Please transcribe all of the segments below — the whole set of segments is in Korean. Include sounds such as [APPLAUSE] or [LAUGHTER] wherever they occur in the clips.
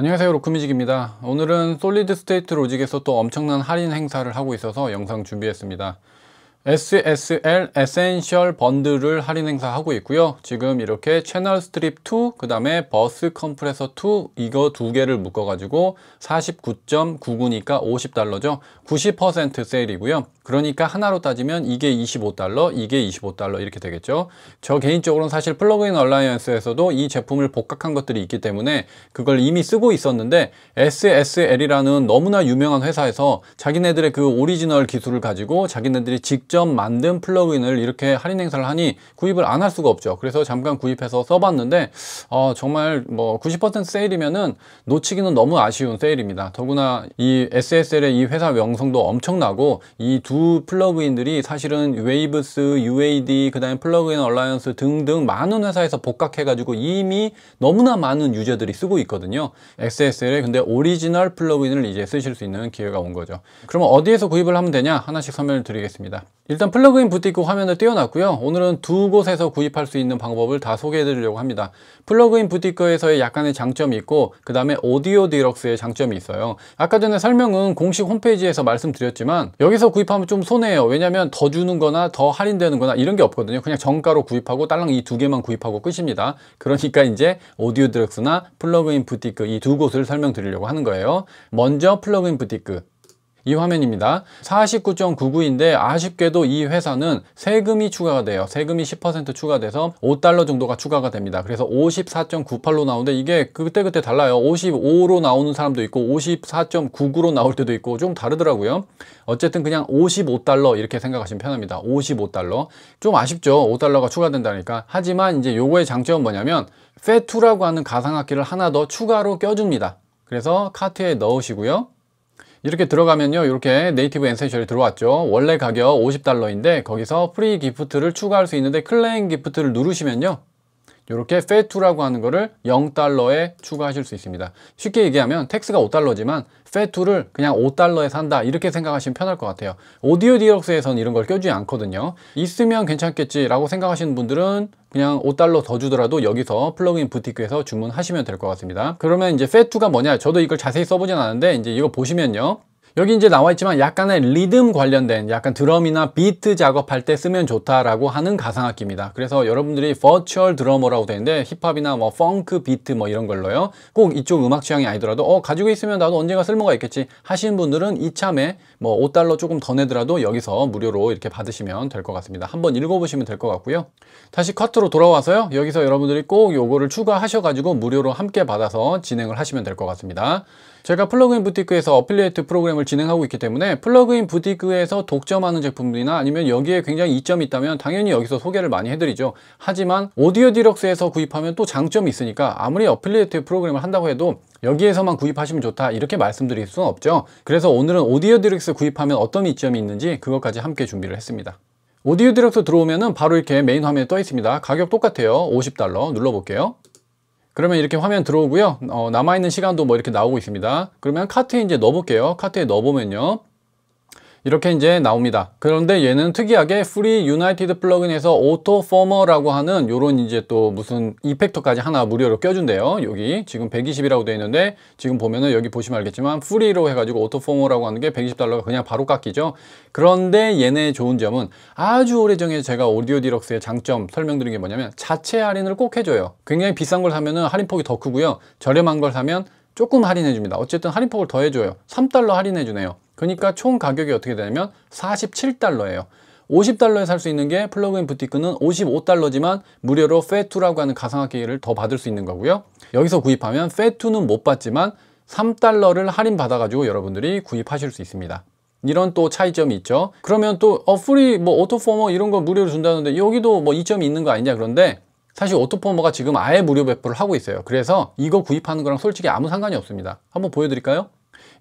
안녕하세요 로크뮤직입니다 오늘은 솔리드 스테이트 로직에서 또 엄청난 할인 행사를 하고 있어서 영상 준비했습니다 SSL 에센셜 번들을 할인 행사하고 있고요 지금 이렇게 채널 스트립 2그 다음에 버스 컴프레서 2 이거 두 개를 묶어 가지고 49.99니까 50달러죠 90% 세일이고요 그러니까 하나로 따지면 이게 25달러 이게 25달러 이렇게 되겠죠 저 개인적으로는 사실 플러그인 얼라이언스에서도 이 제품을 복각한 것들이 있기 때문에 그걸 이미 쓰고 있었는데 SSL이라는 너무나 유명한 회사에서 자기네들의 그 오리지널 기술을 가지고 자기네들이 직접 직접 만든 플러그인을 이렇게 할인 행사를 하니 구입을 안 할 수가 없죠 그래서 잠깐 구입해서 써봤는데 어, 정말 뭐 90% 세일이면은 놓치기는 너무 아쉬운 세일입니다 더구나 이 SSL의 이 회사 명성도 엄청나고 이 두 플러그인들이 사실은 웨이브스, UAD, 그 다음에 플러그인 얼라이언스 등등 많은 회사에서 복각해가지고 이미 너무나 많은 유저들이 쓰고 있거든요 SSL에 근데 오리지널 플러그인을 이제 쓰실 수 있는 기회가 온 거죠 그러면 어디에서 구입을 하면 되냐 하나씩 설명을 드리겠습니다 일단 플러그인 부티크 화면을 띄워놨고요 오늘은 두 곳에서 구입할 수 있는 방법을 다 소개해 드리려고 합니다 플러그인 부티크에서의 약간의 장점이 있고 그 다음에 오디오 디럭스의 장점이 있어요 아까 전에 설명은 공식 홈페이지에서 말씀드렸지만 여기서 구입하면 좀 손해예요 왜냐면 하더 주는 거나 더 할인되는 거나 이런 게 없거든요 그냥 정가로 구입하고 딸랑 이 두 개만 구입하고 끝입니다 그러니까 이제 오디오 디럭스나 플러그인 부티크 이 두 곳을 설명드리려고 하는 거예요 먼저 플러그인 부티크 이 화면입니다. 49.99인데 아쉽게도 이 회사는 세금이 추가가 돼요. 세금이 10% 추가돼서 5달러 정도가 추가가 됩니다. 그래서 54.98로 나오는데 이게 그때그때 달라요. 55로 나오는 사람도 있고 54.99로 나올 때도 있고 좀 다르더라고요. 어쨌든 그냥 55달러 이렇게 생각하시면 편합니다. 55달러. 좀 아쉽죠. 5달러가 추가된다니까. 하지만 이제 요거의 장점은 뭐냐면 페투라고 하는 가상악기를 하나 더 추가로 껴줍니다. 그래서 카트에 넣으시고요. 이렇게 들어가면요 이렇게 네이티브 엔센셜이 들어왔죠 원래 가격 50달러인데 거기서 프리 기프트를 추가할 수 있는데 클레임 기프트를 누르시면요 이렇게 페2라고 하는 거를 0달러에 추가하실 수 있습니다. 쉽게 얘기하면 텍스가 5달러지만 페2를 그냥 5달러에 산다 이렇게 생각하시면 편할 것 같아요. 오디오 디럭스에선 이런 걸 껴주지 않거든요. 있으면 괜찮겠지라고 생각하시는 분들은 그냥 5달러 더 주더라도 여기서 플러그인 부티크에서 주문하시면 될 것 같습니다. 그러면 이제 페2가 뭐냐 저도 이걸 자세히 써보진 않았는데 이제 이거 보시면요. 여기 이제 나와 있지만 약간의 리듬 관련된 약간 드럼이나 비트 작업할 때 쓰면 좋다라고 하는 가상악기입니다. 그래서 여러분들이 버추얼 드러머라고 되는데 힙합이나 뭐 펑크 비트 뭐 이런 걸로요. 꼭 이쪽 음악 취향이 아니더라도 어 가지고 있으면 나도 언젠가 쓸모가 있겠지 하시는 분들은 이참에 뭐 5달러 조금 더 내더라도 여기서 무료로 이렇게 받으시면 될 것 같습니다. 한번 읽어보시면 될 것 같고요. 다시 커트로 돌아와서요. 여기서 여러분들이 꼭 요거를 추가하셔가지고 무료로 함께 받아서 진행을 하시면 될 것 같습니다. 제가 플러그인 부티크에서 어플리에이트 프로그램을 진행하고 있기 때문에 플러그인 부티크에서 독점하는 제품들이나 아니면 여기에 굉장히 이점이 있다면 당연히 여기서 소개를 많이 해드리죠. 하지만 오디오 디럭스에서 구입하면 또 장점이 있으니까 아무리 어플리에이트 프로그램을 한다고 해도 여기에서만 구입하시면 좋다 이렇게 말씀드릴 수는 없죠. 그래서 오늘은 오디오 디럭스 DX 구입하면 어떤 이점이 있는지 그것까지 함께 준비를 했습니다. 오디오 디렉터 들어오면은 바로 이렇게 메인 화면에 떠 있습니다. 가격 똑같아요. 50달러 눌러볼게요. 그러면 이렇게 화면 들어오고요. 어, 남아있는 시간도 뭐 이렇게 나오고 있습니다. 그러면 카트에 이제 넣어볼게요. 카트에 넣어보면요. 이렇게 이제 나옵니다. 그런데 얘는 특이하게 프리 유나이티드 플러그인에서 오토 포머라고 하는 요런 이제 또 무슨 이펙터까지 하나 무료로 껴준대요. 여기 지금 120이라고 되어 있는데 지금 보면은 여기 보시면 알겠지만 프리로 해가지고 오토 포머라고 하는 게 120달러가 그냥 바로 깎이죠. 그런데 얘네 좋은 점은 아주 오래전에 제가 오디오 디럭스의 장점 설명드린 게 뭐냐면 자체 할인을 꼭 해줘요. 굉장히 비싼 걸 사면은 할인폭이 더 크고요. 저렴한 걸 사면 조금 할인해줍니다. 어쨌든 할인폭을 더 해줘요. 3달러 할인해주네요. 그러니까 총 가격이 어떻게 되냐면 47달러예요. 50달러에 살 수 있는 게 플러그인 부티크는 55달러지만 무료로 페2라고 하는 가상화기를더 받을 수 있는 거고요. 여기서 구입하면 페2는 못 받지만 3달러를 할인받아가지고 여러분들이 구입하실 수 있습니다. 이런 또 차이점이 있죠. 그러면 또 어플이 뭐 오토포머 이런 거 무료로 준다는데 여기도 뭐 이점이 있는 거 아니냐 그런데 사실 오토포머가 지금 아예 무료 배포를 하고 있어요. 그래서 이거 구입하는 거랑 솔직히 아무 상관이 없습니다. 한번 보여드릴까요?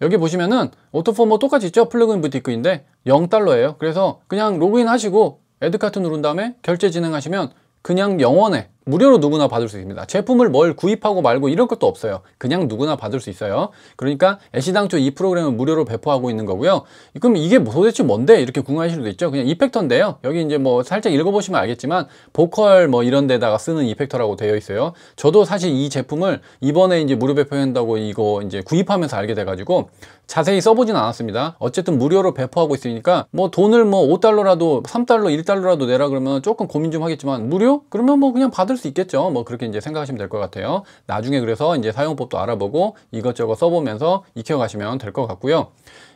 여기 보시면은 오토포머 똑같이 있죠? 플러그인 부티크인데 0달러예요. 그래서 그냥 로그인 하시고 에드카트 누른 다음에 결제 진행하시면 그냥 0원에 무료로 누구나 받을 수 있습니다. 제품을 뭘 구입하고 말고 이런 것도 없어요. 그냥 누구나 받을 수 있어요. 그러니까 애시당초 이 프로그램을 무료로 배포하고 있는 거고요. 그럼 이게 도대체 뭔데? 이렇게 궁금하실 수도 있죠. 그냥 이펙터인데요. 여기 이제 뭐 살짝 읽어보시면 알겠지만 보컬 뭐 이런 데다가 쓰는 이펙터라고 되어 있어요. 저도 사실 이 제품을 이번에 이제 무료 배포한다고 이거 이제 구입하면서 알게 돼가지고 자세히 써보진 않았습니다. 어쨌든 무료로 배포하고 있으니까 뭐 돈을 뭐 5달러라도 3달러, 1달러라도 내라 그러면 조금 고민 좀 하겠지만 무료? 그러면 뭐 그냥 받을 수 있겠죠. 뭐 그렇게 이제 생각하시면 될 것 같아요. 나중에 그래서 이제 사용법도 알아보고 이것저것 써보면서 익혀가시면 될 것 같고요.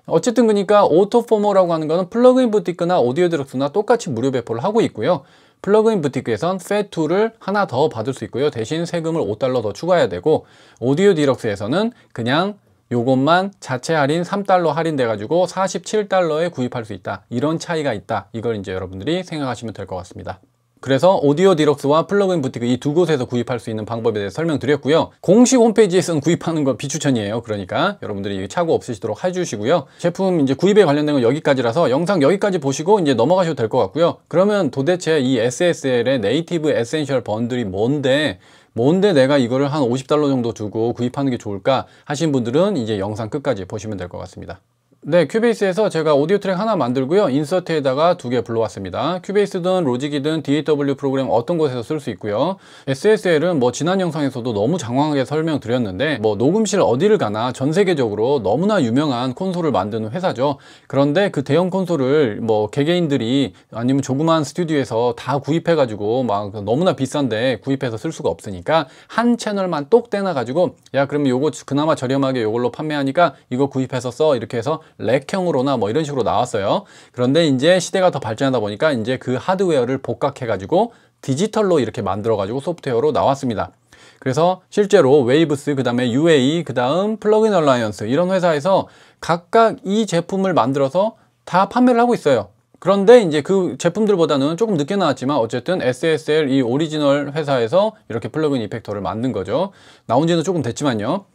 어쨌든 그러니까 오토포머라고 하는 거는 플러그인 부티크나 오디오 드럭스나 똑같이 무료 배포를 하고 있고요. 플러그인 부티크에선 페2를 하나 더 받을 수 있고요. 대신 세금을 5달러 더 추가해야 되고 오디오 디럭스에서는 그냥 요것만 자체 할인 3달러 할인돼가지고 47달러에 구입할 수 있다. 이런 차이가 있다. 이걸 이제 여러분들이 생각하시면 될 것 같습니다. 그래서 오디오 디럭스와 플러그인 부티크 이 두 곳에서 구입할 수 있는 방법에 대해 설명드렸고요. 공식 홈페이지에서는 구입하는 건 비추천이에요. 그러니까 여러분들이 차고 없으시도록 해주시고요. 제품 이제 구입에 관련된 건 여기까지라서 영상 여기까지 보시고 이제 넘어가셔도 될 것 같고요. 그러면 도대체 이 SSL의 네이티브 에센셜 번들이 뭔데 뭔데 내가 이거를 한 50달러 정도 주고 구입하는 게 좋을까 하신 분들은 이제 영상 끝까지 보시면 될 것 같습니다. 네, 큐베이스에서 제가 오디오 트랙 하나 만들고요. 인서트에다가 두 개 불러왔습니다. 큐베이스든 로직이든 DAW 프로그램 어떤 곳에서 쓸 수 있고요. SSL은 뭐 지난 영상에서도 너무 장황하게 설명드렸는데 뭐 녹음실 어디를 가나 전 세계적으로 너무나 유명한 콘솔을 만드는 회사죠. 그런데 그 대형 콘솔을 뭐 개개인들이 아니면 조그만 스튜디오에서 다 구입해가지고 막 너무나 비싼데 구입해서 쓸 수가 없으니까 한 채널만 똑 떼놔가지고 야 그러면 요거 그나마 저렴하게 요걸로 판매하니까 이거 구입해서 써 이렇게 해서 렉형으로나 뭐 이런 식으로 나왔어요. 그런데 이제 시대가 더 발전하다 보니까 이제 그 하드웨어를 복각해가지고 디지털로 이렇게 만들어가지고 소프트웨어로 나왔습니다. 그래서 실제로 웨이브스, 그 다음에 UA, 그 다음 플러그인 얼라이언스 이런 회사에서 각각 이 제품을 만들어서 다 판매를 하고 있어요. 그런데 이제 그 제품들보다는 조금 늦게 나왔지만 어쨌든 SSL 이 오리지널 회사에서 이렇게 플러그인 이펙터를 만든 거죠. 나온 지는 조금 됐지만요.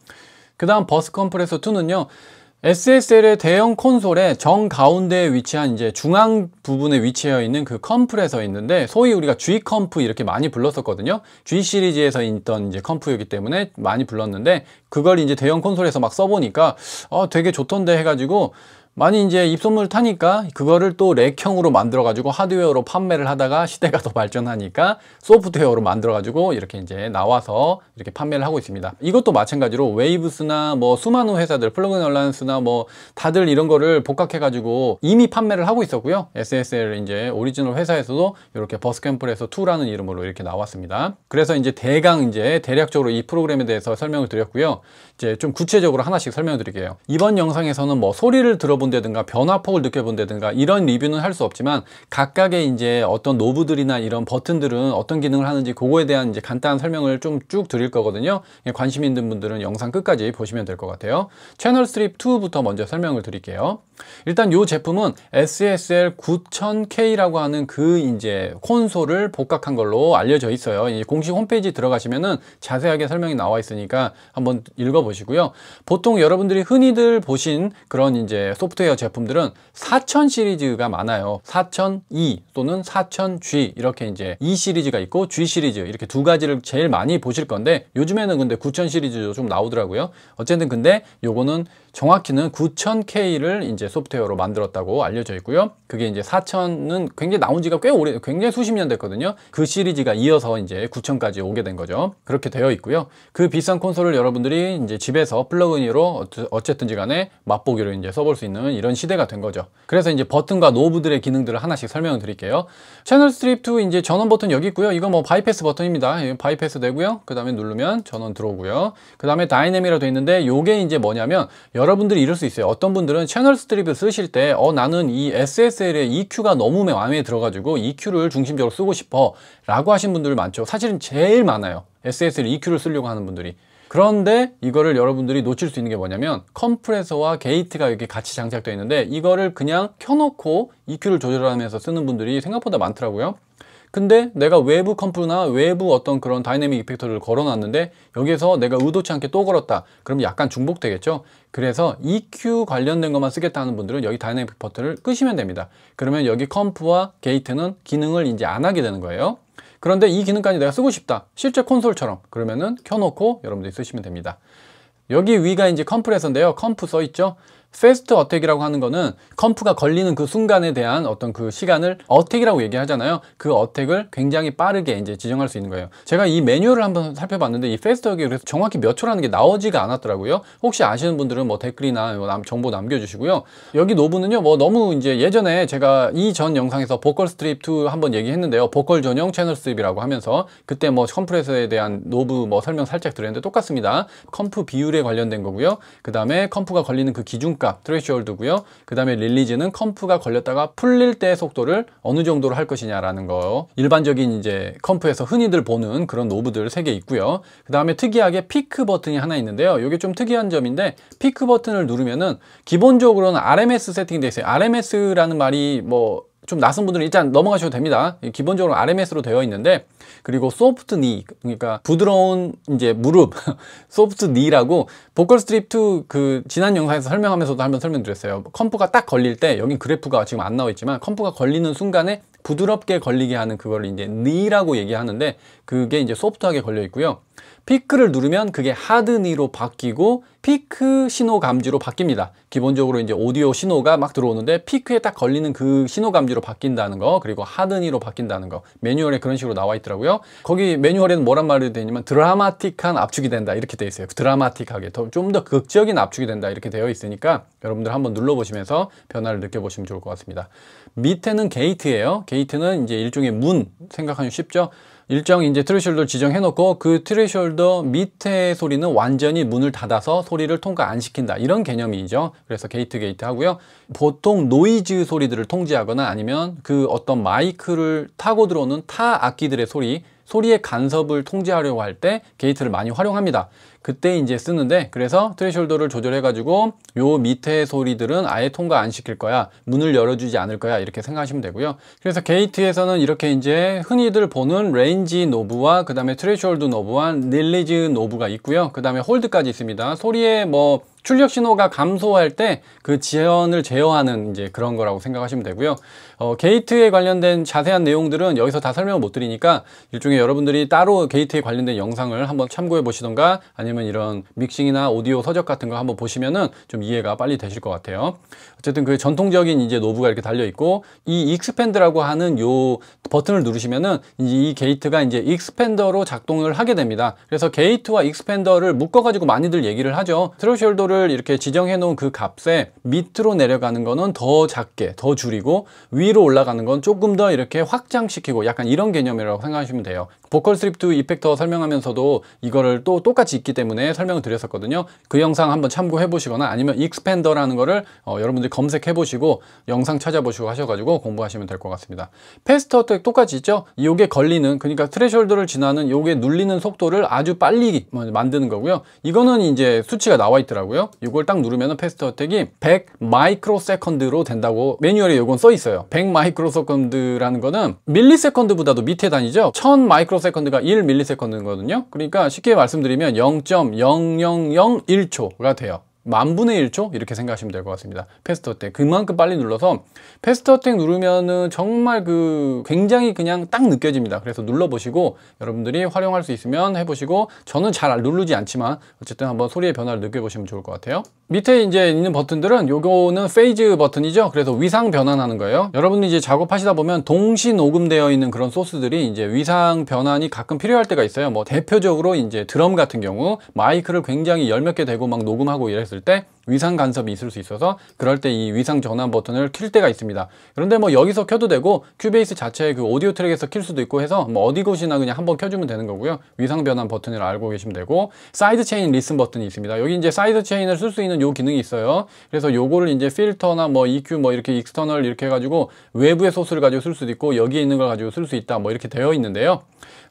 그 다음 버스 컴프레서 2는요. SSL의 대형 콘솔의 정 가운데에 위치한 이제 중앙 부분에 위치해 있는 그 컴프레서 있는데 소위 우리가 G 컴프 이렇게 많이 불렀었거든요. G 시리즈에서 있던 이제 컴프이기 때문에 많이 불렀는데 그걸 이제 대형 콘솔에서 막 써보니까 어, 되게 좋던데 해가지고 많이 이제 입소문을 타니까 그거를 또 렉형으로 만들어 가지고 하드웨어로 판매를 하다가 시대가 더 발전하니까 소프트웨어로 만들어 가지고 이렇게 이제 나와서 이렇게 판매를 하고 있습니다 이것도 마찬가지로 웨이브스나 뭐 수많은 회사들 플러그인 얼라이언스나 뭐 다들 이런 거를 복각해 가지고 이미 판매를 하고 있었고요 SSL 이제 오리지널 회사에서도 이렇게 버스캠프에서 2라는 이름으로 이렇게 나왔습니다 그래서 이제 대강 이제 대략적으로 이 프로그램에 대해서 설명을 드렸고요 이제 좀 구체적으로 하나씩 설명을 드릴게요 이번 영상에서는 뭐 소리를 들어보는 본다든가 변화폭을 느껴본다든가 이런 리뷰는 할 수 없지만 각각의 이제 어떤 노브들이나 이런 버튼들은 어떤 기능을 하는지 그거에 대한 이제 간단한 설명을 좀 쭉 드릴 거거든요. 예, 관심 있는 분들은 영상 끝까지 보시면 될 것 같아요. 채널 스트립 2부터 먼저 설명을 드릴게요. 일단 요 제품은 SSL 9000K라고 하는 그 이제 콘솔을 복각한 걸로 알려져 있어요. 공식 홈페이지 들어가시면은 자세하게 설명이 나와 있으니까 한번 읽어보시고요. 보통 여러분들이 흔히들 보신 그런 이제 소프트 소프트웨어 제품들은 4000 시리즈가 많아요 4 0 0 0 e 또는 4000G 이렇게 이제 E 시리즈가 있고 G 시리즈 이렇게 두 가지를 제일 많이 보실 건데 요즘에는 근데 9000 시리즈도 좀 나오더라고요 어쨌든 근데 요거는 정확히는 9000K를 이제 소프트웨어로 만들었다고 알려져 있고요 그게 이제 4000은 굉장히 나온 지가 꽤 오래 굉장히 수십 년 됐거든요 그 시리즈가 이어서 이제 9000까지 오게 된 거죠 그렇게 되어 있고요 그 비싼 콘솔을 여러분들이 이제 집에서 플러그인으로 어쨌든지 간에 맛보기로 이제 써볼 수 있는 하는 이런 시대가 된 거죠. 그래서 이제 버튼과 노브들의 기능들을 하나씩 설명을 드릴게요. 채널 스트립2 이제 전원 버튼 여기 있고요. 이거 뭐 바이패스 버튼입니다. 바이패스 예, 되고요. 그 다음에 누르면 전원 들어오고요. 그 다음에 다이내믹이라 돼 있는데 요게 이제 뭐냐면 여러분들이 이럴 수 있어요. 어떤 분들은 채널 스트립을 쓰실 때 어 나는 이 SSL의 EQ가 너무 마음에 들어가지고 EQ를 중심적으로 쓰고 싶어 라고 하신 분들 많죠. 사실은 제일 많아요. SSL EQ를 쓰려고 하는 분들이. 그런데 이거를 여러분들이 놓칠 수 있는 게 뭐냐면 컴프레서와 게이트가 여기 같이 장착되어 있는데 이거를 그냥 켜놓고 EQ를 조절하면서 쓰는 분들이 생각보다 많더라고요 근데 내가 외부 컴프나 외부 어떤 그런 다이내믹 이펙터를 걸어놨는데 여기에서 내가 의도치 않게 또 걸었다 그럼 약간 중복되겠죠 그래서 EQ 관련된 것만 쓰겠다는 하 분들은 여기 다이내믹 버튼을 끄시면 됩니다 그러면 여기 컴프와 게이트는 기능을 이제 안 하게 되는 거예요 그런데 이 기능까지 내가 쓰고 싶다 실제 콘솔처럼 그러면은 켜놓고 여러분들이 쓰시면 됩니다 여기 위가 이제 컴프레서인데요 컴프 써있죠 패스트 어택이라고 하는 거는 컴프가 걸리는 그 순간에 대한 어떤 그 시간을 어택이라고 얘기하잖아요. 그 어택을 굉장히 빠르게 이제 지정할 수 있는 거예요. 제가 이 매뉴얼을 한번 살펴봤는데 이 패스트 어택이 그래서 정확히 몇 초라는 게 나오지가 않았더라고요. 혹시 아시는 분들은 뭐 댓글이나 뭐 남, 정보 남겨주시고요. 여기 노브는요, 뭐 너무 이제 예전에 제가 이전 영상에서 보컬 스트립 2 한번 얘기했는데요. 보컬 전용 채널 스트립이라고 하면서 그때 뭐 컴프레서에 대한 노브 뭐 설명 살짝 드렸는데 똑같습니다. 컴프 비율에 관련된 거고요. 그 다음에 컴프가 걸리는 그 기준값 값, 트레시홀드고요. 그 다음에 릴리즈는 컴프가 걸렸다가 풀릴 때의 속도를 어느 정도로 할 것이냐라는 거 일반적인 이제 컴프에서 흔히들 보는 그런 노브들 3개 있고요. 그 다음에 특이하게 피크 버튼이 하나 있는데요. 이게 좀 특이한 점인데 피크 버튼을 누르면은 기본적으로는 RMS 세팅이 되어 있어요. RMS라는 말이 뭐좀 낯선 분들은 일단 넘어가셔도 됩니다. 기본적으로 RMS로 되어 있는데 그리고 소프트 니 그러니까 부드러운 이제 무릎 [LAUGHS] 소프트 니라고 보컬 스트립 2그 지난 영상에서 설명하면서도 한번 설명드렸어요. 컴프가 딱 걸릴 때여기 그래프가 지금 안 나와 있지만 컴프가 걸리는 순간에 부드럽게 걸리게 하는 그걸 이제 니라고 얘기하는데 그게 이제 소프트하게 걸려 있고요. 피크를 누르면 그게 하드니로 바뀌고 피크 신호 감지로 바뀝니다. 기본적으로 이제 오디오 신호가 막 들어오는데 피크에 딱 걸리는 그 신호 감지로 바뀐다는 거 그리고 하드니로 바뀐다는 거 매뉴얼에 그런 식으로 나와 있더라고요. 거기 매뉴얼에는 뭐란 말이 되냐면 드라마틱한 압축이 된다 이렇게 되어 있어요. 드라마틱하게 좀 더 극적인 압축이 된다 이렇게 되어 있으니까 여러분들 한번 눌러보시면서 변화를 느껴보시면 좋을 것 같습니다. 밑에는 게이트예요. 게이트는 이제 일종의 문 생각하면 쉽죠. 일정 이제 트레셜더를 지정해 놓고 그 트레셜더 밑에 소리는 완전히 문을 닫아서 소리를 통과 안 시킨다 이런 개념이죠 그래서 게이트 게이트 하고요 보통 노이즈 소리들을 통제하거나 아니면 그 어떤 마이크를 타고 들어오는 타 악기들의 소리 소리의 간섭을 통제하려고 할 때 게이트를 많이 활용합니다. 그때 이제 쓰는데 그래서 트레숄더를 조절해가지고 요 밑에 소리들은 아예 통과 안 시킬 거야. 문을 열어주지 않을 거야. 이렇게 생각하시면 되고요. 그래서 게이트에서는 이렇게 이제 흔히들 보는 레인지 노브와 그 다음에 트레이홀드 노브와 릴리즈 노브가 있고요. 그 다음에 홀드까지 있습니다. 소리의 뭐 출력 신호가 감소할 때 그 지연을 제어하는 이제 그런 거라고 생각하시면 되고요. 어, 게이트에 관련된 자세한 내용들은 여기서 다 설명을 못 드리니까 일종의 여러분들이 따로 게이트에 관련된 영상을 한번 참고해 보시던가 아니면 이런 믹싱이나 오디오 서적 같은 거 한번 보시면은 좀 이해가 빨리 되실 것 같아요. 어쨌든 그 전통적인 이제 노브가 이렇게 달려 있고 이익스팬드라고 하는 요 버튼을 누르시면은 이제이 게이트가 이제 익스팬더로 작동을 하게 됩니다. 그래서 게이트와 익스팬더를 묶어 가지고 많이들 얘기를 하죠. 트로시홀더를 목표 이렇게 지정해 놓은 그 값에 밑으로 내려가는 거는 더 작게 더 줄이고 위로 올라가는 건 조금 더 이렇게 확장시키고 약간 이런 개념이라고 생각하시면 돼요 보컬 스립2 이펙터 설명하면서도 이거를 또 똑같이 있기 때문에 설명을 드렸었거든요. 그 영상 한번 참고해 보시거나 아니면 익스팬더라는 거를 어, 여러분들이 검색해 보시고 영상 찾아보시고 하셔가지고 공부하시면 될 것 같습니다. 패스트터택 똑같이 있죠? 이게 걸리는 그러니까 트레셜드를 지나는 이게 눌리는 속도를 아주 빨리 뭐 만드는 거고요. 이거는 이제 수치가 나와 있더라고요. 이걸 딱 누르면 패스트 어택이 100 마이크로 세컨드로 된다고 매뉴얼에 이건 써 있어요. 100 마이크로 세컨드라는 거는 밀리 세컨드보다도 밑에 다니죠. 1000 마이크로 마이크로세컨드가 1밀리세컨드거든요. 그러니까 쉽게 말씀드리면 0.0001초가 돼요. 만분의 1초 이렇게 생각하시면 될 것 같습니다 패스트 어택 그만큼 빨리 눌러서 패스트 어택 누르면은 정말 그 굉장히 그냥 딱 느껴집니다 그래서 눌러보시고 여러분들이 활용할 수 있으면 해보시고 저는 잘 누르지 않지만 어쨌든 한번 소리의 변화를 느껴보시면 좋을 것 같아요 밑에 이제 있는 버튼들은 요거는 페이즈 버튼이죠 그래서 위상 변환하는 거예요 여러분이 이제 작업하시다 보면 동시 녹음되어 있는 그런 소스들이 이제 위상 변환이 가끔 필요할 때가 있어요 뭐 대표적으로 이제 드럼 같은 경우 마이크를 굉장히 열 몇 개 대고 막 녹음하고 이랬을 때 위상 간섭이 있을 수 있어서 그럴 때 이 위상 전환 버튼을 킬 때가 있습니다. 그런데 뭐 여기서 켜도 되고 큐베이스 자체의 그 오디오 트랙에서 킬 수도 있고 해서 뭐 어디 곳이나 그냥 한번 켜주면 되는 거고요. 위상 변환 버튼을 알고 계시면 되고 사이드 체인 리슨 버튼이 있습니다. 여기 이제 사이드 체인을 쓸 수 있는 요 기능이 있어요. 그래서 요거를 이제 필터나 뭐 EQ 뭐 이렇게 익스터널 이렇게 해가지고 외부의 소스를 가지고 쓸 수도 있고 여기에 있는 걸 가지고 쓸 수 있다 뭐 이렇게 되어 있는데요.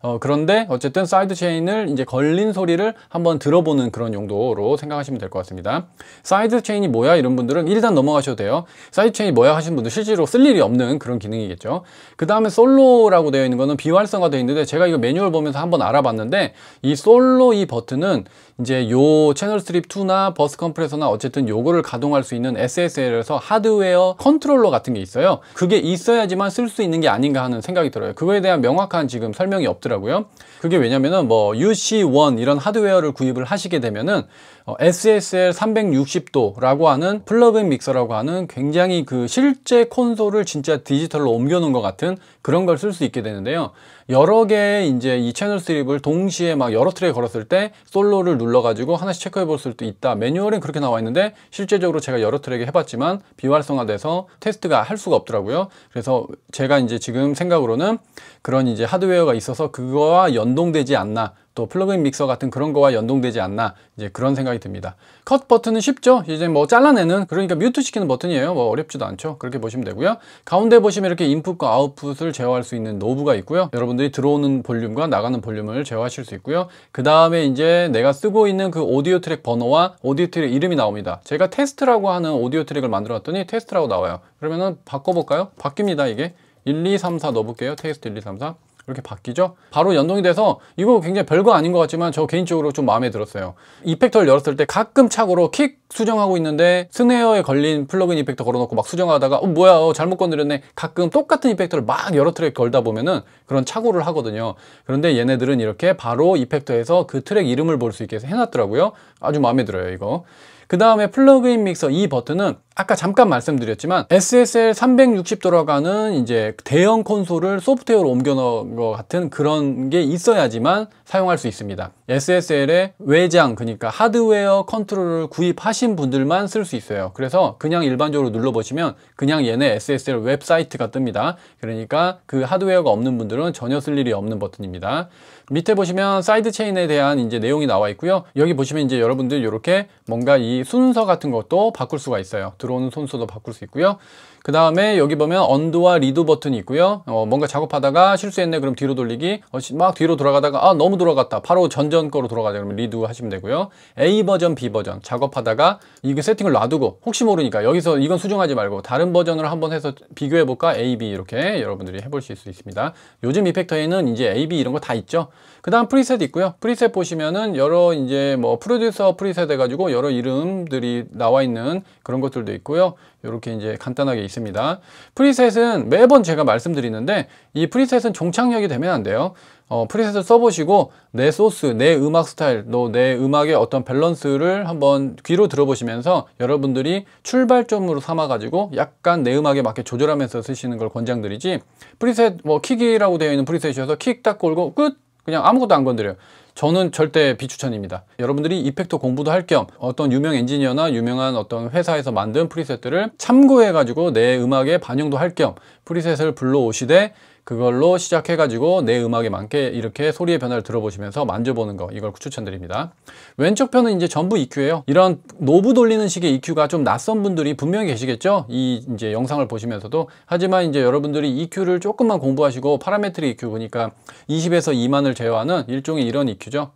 어, 그런데 어쨌든 사이드 체인을 이제 걸린 소리를 한번 들어보는 그런 용도로 생각하시면 될 것 같습니다. 사이드 체인이 뭐야 이런 분들은 일단 넘어가셔도 돼요. 사이드 체인이 뭐야 하신 분들 실제로 쓸 일이 없는 그런 기능이겠죠. 그 다음에 솔로라고 되어 있는 거는 비활성화 되어 있는데 제가 이거 매뉴얼 보면서 한번 알아봤는데 이 솔로 이 버튼은 이제 요 채널 스트립 2나 버스 컴프레서나 어쨌든 요거를 가동할 수 있는 SSL에서 하드웨어 컨트롤러 같은 게 있어요. 그게 있어야지만 쓸 수 있는 게 아닌가 하는 생각이 들어요. 그거에 대한 명확한 지금 설명이 없더라고요. 그게 왜냐면은 뭐 UC1 이런 하드웨어를 구입을 하시게 되면은 어, SSL 360도라고 하는 플러그인 믹서라고 하는 굉장히 그 실제 콘솔을 진짜 디지털로 옮겨놓은 것 같은 그런 걸 쓸 수 있게 되는데요. 여러 개의 이제 이 채널 스트립을 동시에 막 여러 트랙에 걸었을 때 솔로를 눌러가지고 하나씩 체크해 볼 수도 있다. 매뉴얼은 그렇게 나와 있는데 실제적으로 제가 여러 트랙에 해봤지만 비활성화돼서 테스트가 할 수가 없더라고요. 그래서 제가 이제 지금 생각으로는 그런 이제 하드웨어가 있어서 그거와 연동되지 않나 또 플러그인 믹서 같은 그런 거와 연동되지 않나 이제 그런 생각이 듭니다 컷 버튼은 쉽죠 이제 뭐 잘라내는 그러니까 뮤트 시키는 버튼이에요 뭐 어렵지도 않죠 그렇게 보시면 되고요 가운데 보시면 이렇게 인풋과 아웃풋을 제어할 수 있는 노브가 있고요 여러분들이 들어오는 볼륨과 나가는 볼륨을 제어하실 수 있고요 그 다음에 이제 내가 쓰고 있는 그 오디오 트랙 번호와 오디오 트랙 이름이 나옵니다 제가 테스트라고 하는 오디오 트랙을 만들어 놨더니 테스트라고 나와요 그러면은 바꿔볼까요 바뀝니다 이게 1, 2, 3, 4 넣어볼게요 테스트 1, 2, 3, 4 이렇게 바뀌죠 바로 연동이 돼서 이거 굉장히 별거 아닌 것 같지만 저 개인적으로 좀 마음에 들었어요 이펙터를 열었을 때 가끔 착오로 킥 수정하고 있는데 스네어에 걸린 플러그인 이펙터 걸어놓고 막 수정하다가 어 뭐야 어, 잘못 건드렸네 가끔 똑같은 이펙터를 막 여러 트랙 걸다 보면은 그런 착오를 하거든요 그런데 얘네들은 이렇게 바로 이펙터에서 그 트랙 이름을 볼 수 있게 해놨더라고요 아주 마음에 들어요 이거 그 다음에 플러그인 믹서 이 버튼은 아까 잠깐 말씀드렸지만 SSL 360돌아가는 이제 대형 콘솔을 소프트웨어로 옮겨 넣은 것 같은 그런 게 있어야지만 사용할 수 있습니다 SSL의 외장 그러니까 하드웨어 컨트롤을 구입하시 하신 분들만 쓸 수 있어요 그래서 그냥 일반적으로 눌러보시면 그냥 얘네 SSL 웹사이트가 뜹니다 그러니까 그 하드웨어가 없는 분들은 전혀 쓸 일이 없는 버튼입니다 밑에 보시면 사이드 체인에 대한 이제 내용이 나와 있고요 여기 보시면 이제 여러분들 이렇게 뭔가 이 순서 같은 것도 바꿀 수가 있어요 들어오는 순서도 바꿀 수 있고요 그 다음에 여기 보면 언도와 리드 버튼이 있고요 어, 뭔가 작업하다가 실수했네 그럼 뒤로 돌리기 어, 막 뒤로 돌아가다가 아 너무 돌아갔다 바로 전전 거로 돌아가자 그러면 리드 하시면 되고요 A 버전 B 버전 작업하다가 이게 세팅을 놔두고 혹시 모르니까 여기서 이건 수정하지 말고 다른 버전으로 한번 해서 비교해볼까 A, B 이렇게 여러분들이 해볼수 있습니다 요즘 이펙터에는 이제 A, B 이런 거 다 있죠 그 다음 프리셋 있고요 프리셋 보시면은 여러 이제 뭐 프로듀서 프리셋 해가지고 여러 이름들이 나와 있는 그런 것들도 있고요 이렇게 이제 간단하게 있습니다 프리셋은 매번 제가 말씀드리는데 이 프리셋은 종착역이 되면 안 돼요 어, 프리셋을 써보시고 내 소스, 내 음악 스타일, 또내 음악의 어떤 밸런스를 한번 귀로 들어보시면서 여러분들이 출발점으로 삼아가지고 약간 내 음악에 맞게 조절하면서 쓰시는 걸 권장드리지 프리셋 뭐 킥이라고 되어 있는 프리셋이어서 킥딱 걸고 끝 그냥 아무것도 안 건드려요 저는 절대 비추천입니다 여러분들이 이펙터 공부도 할 겸 어떤 유명 엔지니어나 유명한 어떤 회사에서 만든 프리셋들을 참고해 가지고 내 음악에 반영도 할 겸 프리셋을 불러오시되 그걸로 시작해가지고 내 음악에 맞게 이렇게 소리의 변화를 들어보시면서 만져보는 거 이걸 추천드립니다. 왼쪽 편은 이제 전부 EQ예요. 이런 노브 돌리는 식의 EQ가 좀 낯선 분들이 분명히 계시겠죠? 이 이제 영상을 보시면서도 하지만 이제 여러분들이 EQ를 조금만 공부하시고 파라메트리 EQ 보니까 20에서 2만을 제어하는 일종의 이런 EQ죠.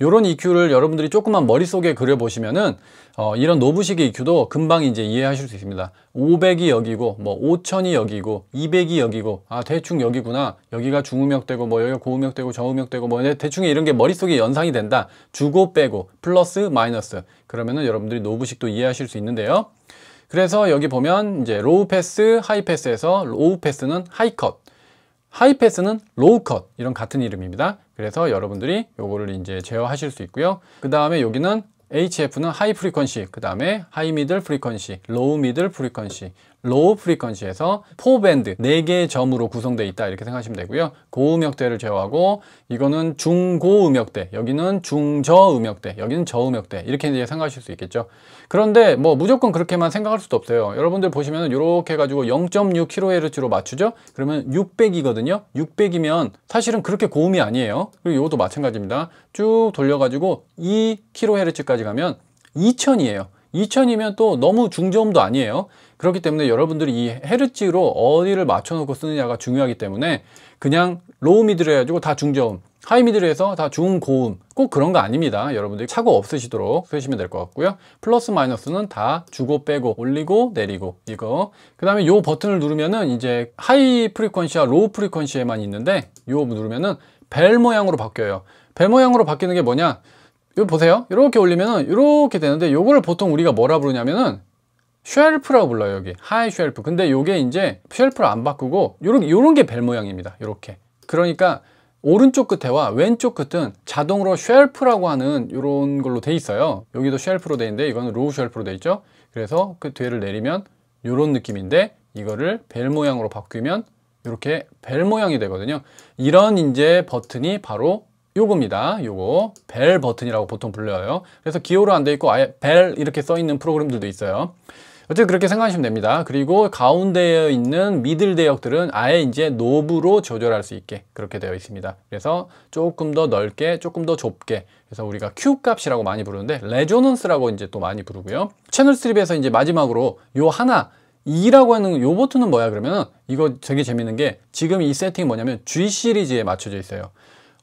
이런 EQ를 여러분들이 조금만 머릿속에 그려보시면은 어, 이런 노부식의 EQ도 금방 이제 이해하실 수 있습니다. 500이 여기고 뭐 5000이 여기고 200이 여기고 아 대충 여기구나 여기가 중음역대고 뭐 여기가 고음역대고 저음역대고 뭐 대충 이런 게 머릿속에 연상이 된다. 주고 빼고 플러스 마이너스 그러면은 여러분들이 노부식도 이해하실 수 있는데요. 그래서 여기 보면 이제 로우 패스, 하이 패스에서 로우 패스는 하이 컷, 하이패스는 로우컷 이런 같은 이름입니다 그래서 여러분들이 요거를 이제 제어하실 수 있고요 그 다음에 여기는 HF는 하이 프리퀀시, 그 다음에 하이 미들 프리퀀시, 로우 미들 프리퀀시, 로우 프리퀀시에서 4밴드 4개의 점으로 구성되어 있다 이렇게 생각하시면 되고요. 고음역대를 제어하고 이거는 중고음역대, 여기는 중저음역대, 여기는 저음역대 이렇게 이제 생각하실 수 있겠죠. 그런데 뭐 무조건 그렇게만 생각할 수도 없어요 여러분들 보시면 이렇게 해가지고 0.6kHz로 맞추죠 그러면 600이거든요 600이면 사실은 그렇게 고음이 아니에요 그리고 이것도 마찬가지입니다 쭉 돌려가지고 2kHz까지 가면 2000이에요 2000이면 또 너무 중저음도 아니에요 그렇기 때문에 여러분들이 이 헤르츠로 어디를 맞춰놓고 쓰느냐가 중요하기 때문에 그냥 로우 미드를 해가지고 다 중저음 하이미들에서 다 중고음 꼭 그런 거 아닙니다 여러분들이 차고 없으시도록 쓰시면 될 것 같고요 플러스 마이너스는 다 주고 빼고 올리고 내리고 이거 그 다음에 요 버튼을 누르면은 이제 하이 프리퀀시와 로우 프리퀀시에만 있는데 요 누르면은 벨 모양으로 바뀌어요 벨 모양으로 바뀌는 게 뭐냐 요 보세요 이렇게 올리면은 이렇게 되는데 요거를 보통 우리가 뭐라 부르냐면은 쉘프라고 불러요 여기 하이 쉘프 근데 요게 이제 쉘프를 안 바꾸고 요런 요런 게 벨 모양입니다 요렇게 그러니까 오른쪽 끝에와 왼쪽 끝은 자동으로 쉘프라고 하는 이런 걸로 돼 있어요 여기도 쉘프로 돼 있는데 이건 로우 쉘프로 돼 있죠 그래서 그 뒤를 내리면 이런 느낌인데 이거를 벨 모양으로 바뀌면 이렇게 벨 모양이 되거든요 이런 이제 버튼이 바로 요겁니다 요거 벨 버튼이라고 보통 불려요 그래서 기호로 안 돼 있고 아예 벨 이렇게 써 있는 프로그램들도 있어요 어쨌든 그렇게 생각하시면 됩니다. 그리고 가운데에 있는 미들 대역들은 아예 이제 노브로 조절할 수 있게 그렇게 되어 있습니다. 그래서 조금 더 넓게, 조금 더 좁게 그래서 우리가 Q 값이라고 많이 부르는데 레조넌스라고 이제 또 많이 부르고요. 채널 스트립에서 이제 마지막으로 요 하나 2라고 하는 요 버튼은 뭐야 그러면 이거 되게 재밌는 게 지금 이 세팅이 뭐냐면 G 시리즈에 맞춰져 있어요.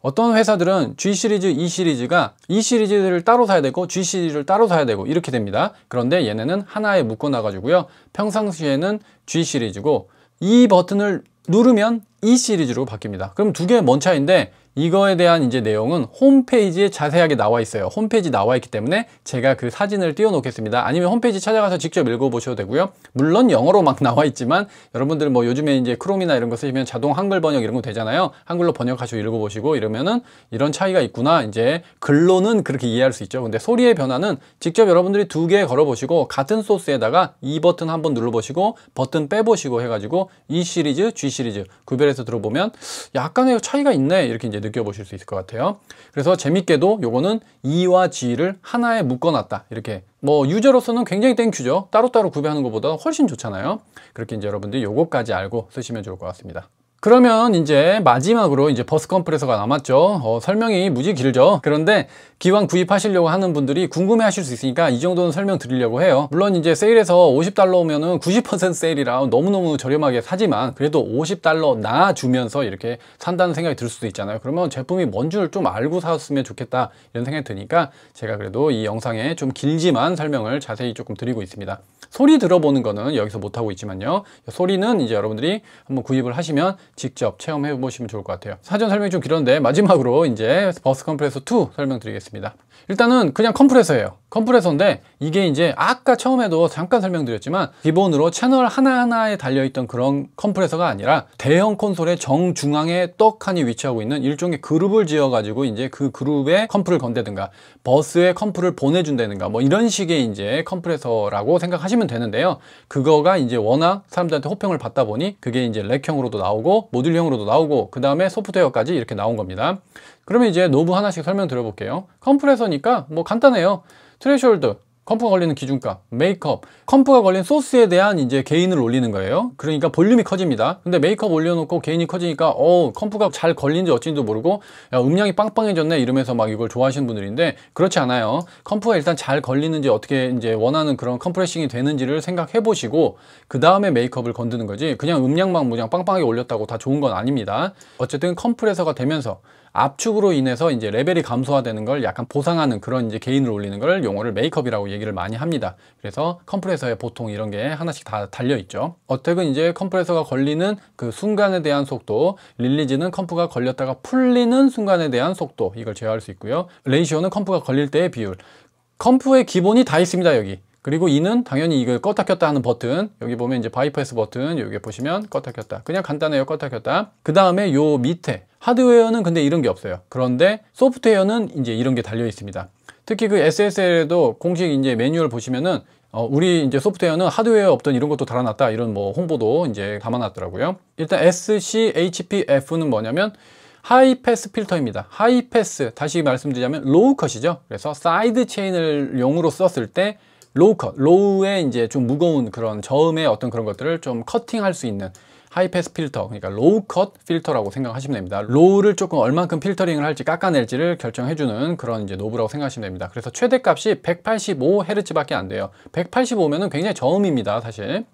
어떤 회사들은 G 시리즈, E 시리즈가 E 시리즈를 따로 사야 되고 G 시리즈를 따로 사야 되고 이렇게 됩니다. 그런데 얘네는 하나에 묶어놔가지고요. 평상시에는 G 시리즈고 이 e 버튼을 누르면 E 시리즈로 바뀝니다. 그럼 두 개의 먼 차인데 이거에 대한 이제 내용은 홈페이지에 자세하게 나와 있어요. 홈페이지 나와 있기 때문에 제가 그 사진을 띄워 놓겠습니다. 아니면 홈페이지 찾아가서 직접 읽어 보셔도 되고요. 물론 영어로 막 나와 있지만 여러분들 뭐 요즘에 이제 크롬이나 이런 거 쓰시면 자동 한글 번역 이런 거 되잖아요. 한글로 번역하셔 읽어 보시고 이러면은 이런 차이가 있구나. 이제 글로는 그렇게 이해할 수 있죠. 근데 소리의 변화는 직접 여러분들이 두 개 걸어 보시고 같은 소스에다가 이 e 버튼 한번 눌러 보시고 버튼 빼 보시고 해 가지고 E 시리즈, G 시리즈 구별해서 들어보면 약간의 차이가 있네. 이렇게 이제 느껴보실 수 있을 것 같아요. 그래서 재밌게도 요거는 E와 G를 하나에 묶어놨다. 이렇게 뭐 유저로서는 굉장히 땡큐죠. 따로따로 구배하는 것보다 훨씬 좋잖아요. 그렇게 이제 여러분들이 요거까지 알고 쓰시면 좋을 것 같습니다. 그러면 이제 마지막으로 이제 버스 컴프레서가 남았죠 어, 설명이 무지 길죠 그런데 기왕 구입하시려고 하는 분들이 궁금해 하실 수 있으니까 이 정도는 설명 드리려고 해요 물론 이제 세일에서 50달러면은 오90% 세일이라 너무너무 저렴하게 사지만 그래도 50달러 나 주면서 이렇게 산다는 생각이 들 수도 있잖아요 그러면 제품이 뭔 줄 좀 알고 사왔으면 좋겠다 이런 생각이 드니까 제가 그래도 이 영상에 좀 길지만 설명을 자세히 조금 드리고 있습니다 소리 들어보는 거는 여기서 못하고 있지만요 소리는 이제 여러분들이 한번 구입을 하시면 직접 체험해 보시면 좋을 것 같아요 사전 설명이 좀 길었는데 마지막으로 이제 버스 컴프레서 2 설명드리겠습니다 일단은 그냥 컴프레서예요 컴프레서인데 이게 이제 아까 처음에도 잠깐 설명드렸지만 기본으로 채널 하나하나에 달려있던 그런 컴프레서가 아니라 대형 콘솔의 정중앙에 떡하니 위치하고 있는 일종의 그룹을 지어가지고 이제 그 그룹에 컴프를 건대든가 버스에 컴프를 보내준다든가 뭐 이런 식의 이제 컴프레서라고 생각하시면 되는데요. 그거가 이제 워낙 사람들한테 호평을 받다 보니 그게 이제 렉형으로도 나오고 모듈형으로도 나오고 그 다음에 소프트웨어까지 이렇게 나온 겁니다. 그러면 이제 노브 하나씩 설명드려볼게요. 컴프레서니까 뭐 간단해요. 트레숄드 컴프가 걸리는 기준값, 메이크업, 컴프가 걸린 소스에 대한 이제 개인을 올리는 거예요. 그러니까 볼륨이 커집니다. 근데 메이크업 올려놓고 개인이 커지니까 어 컴프가 잘 걸린지 어찌인지도 모르고 야, 음량이 빵빵해졌네 이러면서 막 이걸 좋아하시는 분들인데 그렇지 않아요. 컴프가 일단 잘 걸리는지 어떻게 이제 원하는 그런 컴프레싱이 되는지를 생각해 보시고 그 다음에 메이크업을 건드는 거지 그냥 음량만 무냥 빵빵하게 올렸다고 다 좋은 건 아닙니다. 어쨌든 컴프레서가 되면서 압축으로 인해서 이제 레벨이 감소화되는 걸 약간 보상하는 그런 이제 개인을 올리는 걸 용어를 메이크업이라고 얘기를 많이 합니다. 그래서 컴프레서에 보통 이런 게 하나씩 다 달려 있죠. 어택은 이제 컴프레서가 걸리는 그 순간에 대한 속도, 릴리즈는 컴프가 걸렸다가 풀리는 순간에 대한 속도 이걸 제어할 수 있고요. 레이시오는 컴프가 걸릴 때의 비율. 컴프의 기본이 다 있습니다, 여기. 그리고 이는 당연히 이걸 껐다 켰다 하는 버튼 여기 보면 이제 바이퍼스 버튼 여기 보시면 껐다 켰다 그냥 간단해요 껐다 켰다 그 다음에 요 밑에 하드웨어는 근데 이런 게 없어요 그런데 소프트웨어는 이제 이런 게 달려 있습니다 특히 그 SSL에도 공식 이제 매뉴얼 보시면은 어, 우리 이제 소프트웨어는 하드웨어 없던 이런 것도 달아놨다 이런 뭐 홍보도 이제 담아놨더라고요 일단 SCHPF는 뭐냐면 하이패스 필터입니다 하이패스 다시 말씀드리자면 로우컷이죠 그래서 사이드 체인을 용으로 썼을 때 로우컷, 로우의 이제 좀 무거운 그런 저음의 어떤 그런 것들을 좀 커팅할 수 있는 하이패스 필터, 그러니까 로우컷 필터라고 생각하시면 됩니다. 로우를 조금 얼만큼 필터링을 할지 깎아낼지를 결정해주는 그런 이제 노브라고 생각하시면 됩니다. 그래서 최대값이 185Hz밖에 안 돼요. 185면은 굉장히 저음입니다, 사실.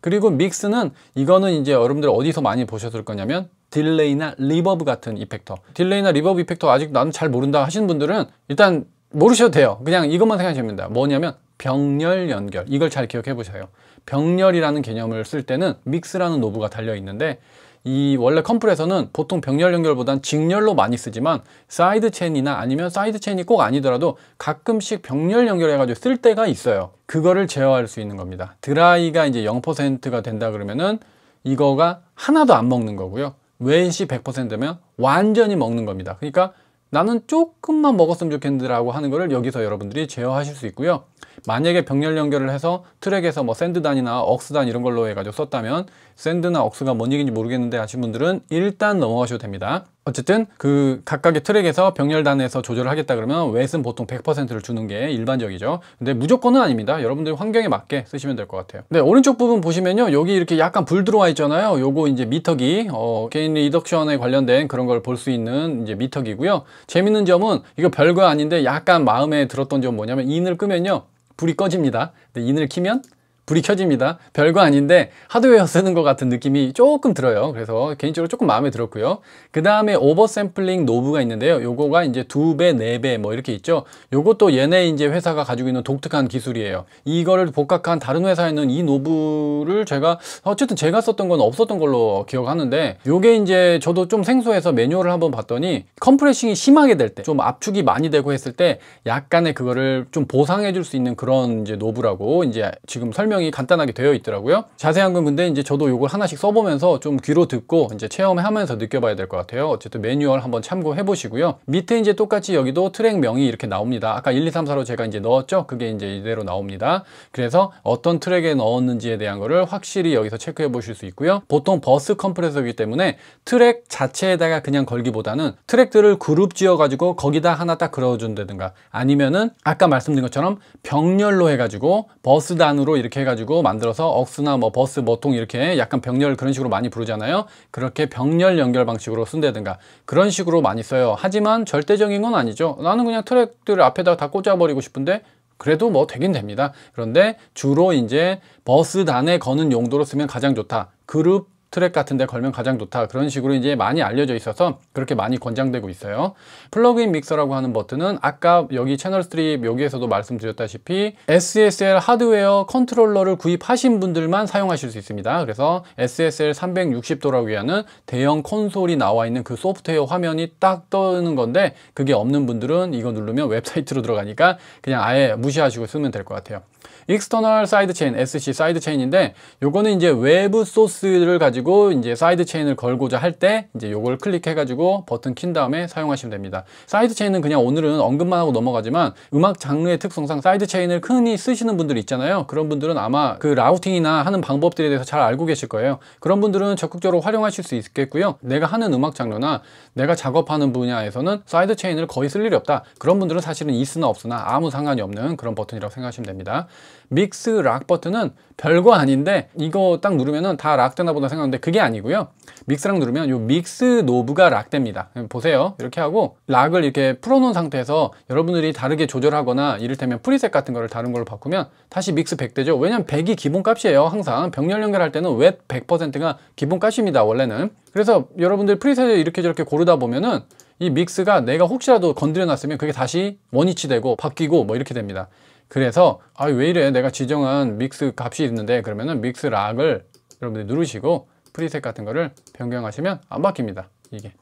그리고 믹스는 이거는 이제 여러분들 어디서 많이 보셨을 거냐면 딜레이나 리버브 같은 이펙터. 딜레이나 리버브 이펙터 아직 나는 잘 모른다 하시는 분들은 일단 모르셔도 돼요. 그냥 이것만 생각하시면 됩니다. 뭐냐면 병렬 연결 이걸 잘 기억해 보세요 병렬이라는 개념을 쓸 때는 믹스라는 노브가 달려 있는데 이 원래 컴플에서는 보통 병렬 연결보단 직렬로 많이 쓰지만 사이드 체인이나 아니면 사이드 체인이 꼭 아니더라도 가끔씩 병렬 연결해 가지고 쓸 때가 있어요 그거를 제어할 수 있는 겁니다 드라이가 이제 0%가 된다 그러면은 이거가 하나도 안 먹는 거고요 웬시 100%면 완전히 먹는 겁니다 그러니까 나는 조금만 먹었으면 좋겠는데라고 하는 것을 여기서 여러분들이 제어하실 수 있고요. 만약에 병렬 연결을 해서 트랙에서 뭐 샌드단이나 억스단 이런 걸로 해가지고 썼다면 샌드나 억스가 뭔 얘기인지 모르겠는데 아신 분들은 일단 넘어가셔도 됩니다. 어쨌든 그 각각의 트랙에서 병렬단에서 조절을 하겠다 그러면 웻은 보통 100%를 주는 게 일반적이죠 근데 무조건은 아닙니다 여러분들 환경에 맞게 쓰시면 될 것 같아요 네 오른쪽 부분 보시면요 여기 이렇게 약간 불 들어와 있잖아요 요거 이제 미터기 어, 개인 리덕션에 관련된 그런 걸 볼 수 있는 이제 미터기고요 재밌는 점은 이거 별거 아닌데 약간 마음에 들었던 점 뭐냐면 인을 끄면요 불이 꺼집니다 근데 인을 키면 불이 켜집니다. 별거 아닌데 하드웨어 쓰는 것 같은 느낌이 조금 들어요. 그래서 개인적으로 조금 마음에 들었고요. 그 다음에 오버샘플링 노브가 있는데요. 요거가 이제 두 배, 네 배 뭐 이렇게 있죠. 요것도 얘네 이제 회사가 가지고 있는 독특한 기술이에요. 이거를 복각한 다른 회사에 는이 노브를 제가 어쨌든 제가 썼던 건 없었던 걸로 기억하는데 요게 이제 저도 좀 생소해서 매뉴얼을 한번 봤더니 컴프레싱이 심하게 될 때 좀 압축이 많이 되고 했을 때 약간의 그거를 좀 보상해 줄 수 있는 그런 이제 노브라고 이제 지금 설명 설명이 간단하게 되어 있더라고요. 자세한 건 근데 이제 저도 이걸 하나씩 써보면서 좀 귀로 듣고 이제 체험하면서 느껴봐야 될 것 같아요. 어쨌든 매뉴얼 한번 참고해 보시고요. 밑에 이제 똑같이 여기도 트랙명이 이렇게 나옵니다. 아까 1, 2, 3, 4로 제가 이제 넣었죠? 그게 이제 이대로 나옵니다. 그래서 어떤 트랙에 넣었는지에 대한 거를 확실히 여기서 체크해 보실 수 있고요. 보통 버스 컴프레서기 때문에 트랙 자체에다가 그냥 걸기보다는 트랙들을 그룹 지어가지고 거기다 하나 딱 그려준다든가 아니면은 아까 말씀드린 것처럼 병렬로 해가지고 버스 단으로 이렇게 해가지고 만들어서 억수나뭐 버스, 뭐통 이렇게 약간 병렬 그런 식으로 많이 부르잖아요. 그렇게 병렬 연결 방식으로 쓴다든가 그런 식으로 많이 써요. 하지만 절대적인 건 아니죠. 나는 그냥 트랙들을 앞에다다 꽂아버리고 싶은데 그래도 뭐 되긴 됩니다. 그런데 주로 이제 버스 단에 거는 용도로 쓰면 가장 좋다. 그룹 트랙 같은 데 걸면 가장 좋다 그런 식으로 이제 많이 알려져 있어서 그렇게 많이 권장되고 있어요 플러그인 믹서라고 하는 버튼은 아까 여기 채널 스트립 여기에서도 말씀드렸다시피 SSL 하드웨어 컨트롤러를 구입하신 분들만 사용하실 수 있습니다 그래서 SSL 360도라고 하는 대형 콘솔이 나와 있는 그 소프트웨어 화면이 딱 떠는 건데 그게 없는 분들은 이거 누르면 [LAUGHS] 웹사이트로 들어가니까 그냥 아예 무시하시고 쓰면 될 것 같아요 익스터널 사이드 체인 SC 사이드 체인인데 요거는 이제 외부 소스를 가지고 이제 사이드 체인을 걸고자 할 때 이제 요걸 클릭해 가지고 버튼 킨 다음에 사용하시면 됩니다. 사이드 체인은 그냥 오늘은 언급만 하고 넘어가지만 음악 장르의 특성상 사이드 체인을 흔히 쓰시는 분들 있잖아요. 그런 분들은 아마 그 라우팅이나 하는 방법들에 대해서 잘 알고 계실 거예요. 그런 분들은 적극적으로 활용하실 수 있겠고요. 내가 하는 음악 장르나 내가 작업하는 분야에서는 사이드 체인을 거의 쓸 일이 없다. 그런 분들은 사실은 있으나 없으나 아무 상관이 없는 그런 버튼이라고 생각하시면 됩니다. 믹스 락 버튼은 별거 아닌데 이거 딱 누르면은 다 락되나 보다 생각하는데 그게 아니고요. 믹스랑 누르면 요 믹스 노브가 락됩니다. 보세요. 이렇게 하고 락을 이렇게 풀어놓은 상태에서 여러분들이 다르게 조절하거나 이를테면 프리셋 같은 거를 다른 걸로 바꾸면 다시 믹스 100대죠. 왜냐면 100이 기본값이에요. 항상 병렬 연결할 때는 웹 100%가 기본값입니다. 원래는. 그래서 여러분들 프리셋을 이렇게 저렇게 고르다 보면은 이 믹스가 내가 혹시라도 건드려 놨으면 그게 다시 원위치 되고 바뀌고 뭐 이렇게 됩니다 그래서 아왜 이래 내가 지정한 믹스 값이 있는데 그러면은 믹스 락을 여러분들 누르시고 프리셋 같은 거를 변경하시면 안 바뀝니다 이게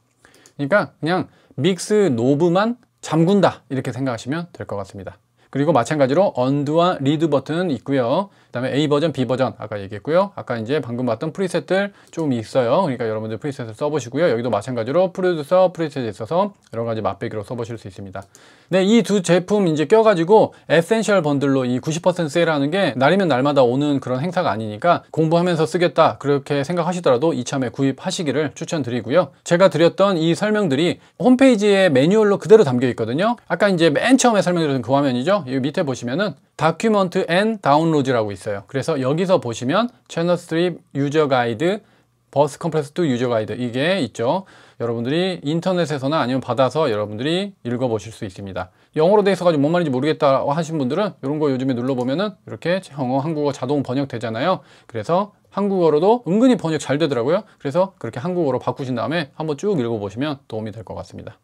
그러니까 그냥 믹스 노브만 잠군다 이렇게 생각하시면 될 것 같습니다 그리고 마찬가지로 언두와 리드 버튼은 있고요. 그다음에 A 버전, B 버전 아까 얘기했고요. 아까 이제 방금 봤던 프리셋들 좀 있어요. 그러니까 여러분들 프리셋을 써보시고요. 여기도 마찬가지로 프로듀서 프리셋에 있어서 여러 가지 맛배기로 써보실 수 있습니다. 네, 이 두 제품 이제 껴가지고 에센셜 번들로 이 90% 세일하는 게 날이면 날마다 오는 그런 행사가 아니니까 공부하면서 쓰겠다 그렇게 생각하시더라도 이참에 구입하시기를 추천드리고요. 제가 드렸던 이 설명들이 홈페이지에 매뉴얼로 그대로 담겨 있거든요. 아까 이제 맨 처음에 설명드렸던 그 화면이죠. 이 밑에 보시면은 다큐먼트 앤 다운로드라고 있어요. 그래서 여기서 보시면 채널 스트립 유저 가이드 버스 컴프레스 2 유저 가이드 이게 있죠. 여러분들이 인터넷에서나 아니면 받아서 여러분들이 읽어보실 수 있습니다. 영어로 돼 있어가지고 뭔 말인지 모르겠다 하신 분들은 이런 거 요즘에 눌러보면은 이렇게 영어, 한국어 자동 번역되잖아요. 그래서 한국어로도 은근히 번역 잘 되더라고요. 그래서 그렇게 한국어로 바꾸신 다음에 한번 쭉 읽어보시면 도움이 될 것 같습니다.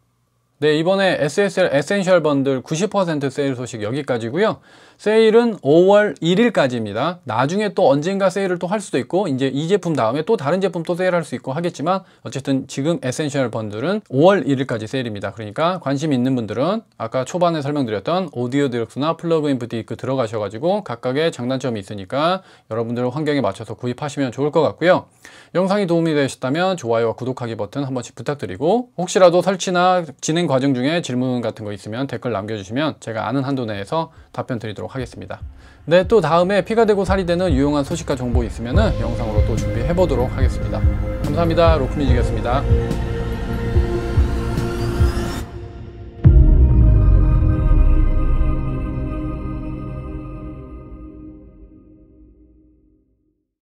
네 이번에 SSL 에센셜 번들 90% 세일 소식 여기까지고요 세일은 5월 1일까지입니다 나중에 또 언젠가 세일을 또 할 수도 있고 이제 이 제품 다음에 또 다른 제품 또 세일할 수 있고 하겠지만 어쨌든 지금 에센셜 번들은 5월 1일까지 세일입니다 그러니까 관심 있는 분들은 아까 초반에 설명드렸던 오디오 디럭스나 플러그인 부티크 들어가셔가지고 각각의 장단점이 있으니까 여러분들 환경에 맞춰서 구입하시면 좋을 것 같고요 영상이 도움이 되셨다면 좋아요와 구독하기 버튼 한 번씩 부탁드리고 혹시라도 설치나 진행 과정 중에 질문 같은 거 있으면 댓글 남겨주시면 제가 아는 한도 내에서 답변 드리도록 하겠습니다. 네, 또 다음에 피가 되고 살이 되는 유용한 소식과 정보 있으면 영상으로 또 준비해보도록 하겠습니다. 감사합니다. 로크뮤직이었습니다.